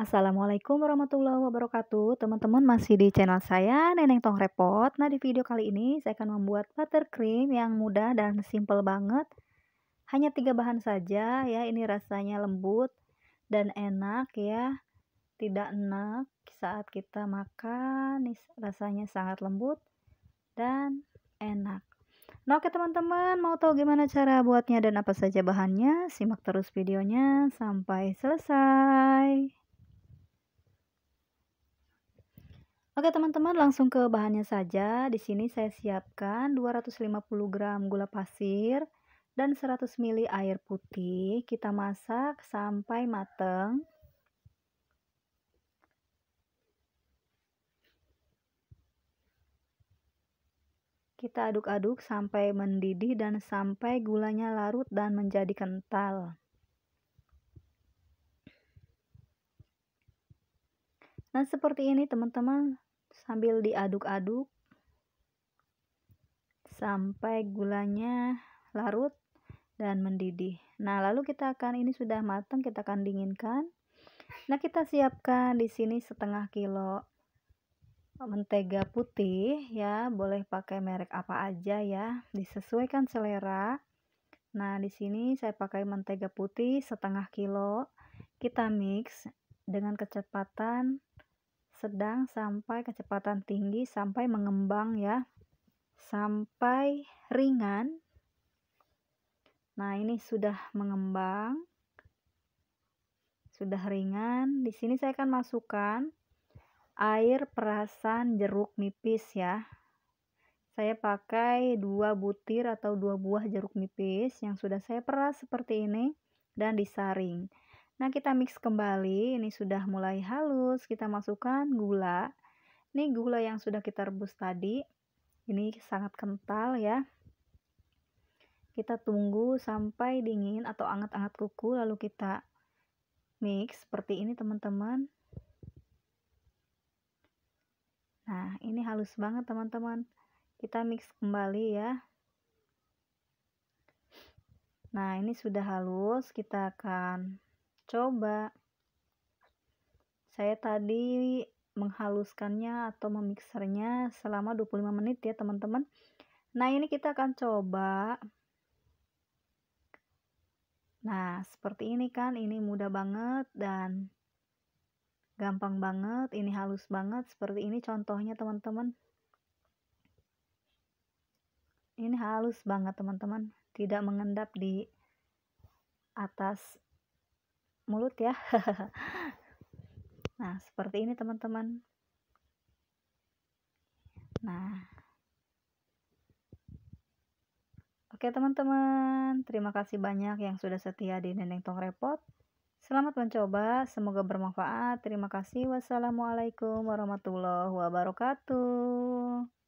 Assalamualaikum warahmatullahi wabarakatuh Teman-teman masih di channel saya Neneng Tong Repot Nah di video kali ini saya akan membuat buttercream yang mudah dan simple banget Hanya tiga bahan saja ya Ini rasanya lembut dan enak ya Tidak enak saat kita makan Rasanya sangat lembut dan enak Nah oke teman-teman mau tahu gimana cara buatnya dan apa saja bahannya Simak terus videonya sampai selesai Oke teman-teman, langsung ke bahannya saja. Di sini saya siapkan 250 gram gula pasir dan 100 ml air putih. Kita masak sampai matang. Kita aduk-aduk sampai mendidih dan sampai gulanya larut dan menjadi kental. Nah, seperti ini teman-teman, sambil diaduk-aduk sampai gulanya larut dan mendidih. Nah, lalu kita akan ini sudah matang, kita akan dinginkan. Nah, kita siapkan di sini setengah kilo mentega putih ya, boleh pakai merek apa aja ya, disesuaikan selera. Nah, di sini saya pakai mentega putih setengah kilo. Kita mix dengan kecepatan sedang sampai kecepatan tinggi sampai mengembang ya sampai ringan nah ini sudah mengembang sudah ringan di sini saya akan masukkan air perasan jeruk nipis ya saya pakai dua butir atau dua buah jeruk nipis yang sudah saya peras seperti ini dan disaring Nah, kita mix kembali. Ini sudah mulai halus. Kita masukkan gula. Ini gula yang sudah kita rebus tadi. Ini sangat kental ya. Kita tunggu sampai dingin atau anget-anget kuku lalu kita mix seperti ini teman-teman. Nah, ini halus banget teman-teman. Kita mix kembali ya. Nah, ini sudah halus, kita akan Coba. Saya tadi menghaluskannya atau memixernya selama 25 menit ya teman-teman. Nah ini kita akan coba. Nah seperti ini kan ini mudah banget dan gampang banget. Ini halus banget seperti ini contohnya teman-teman. Ini halus banget teman-teman. Tidak mengendap di atas mulut ya nah seperti ini teman-teman nah oke teman-teman terima kasih banyak yang sudah setia di Neneng Tong Repot selamat mencoba semoga bermanfaat terima kasih wassalamualaikum warahmatullahi wabarakatuh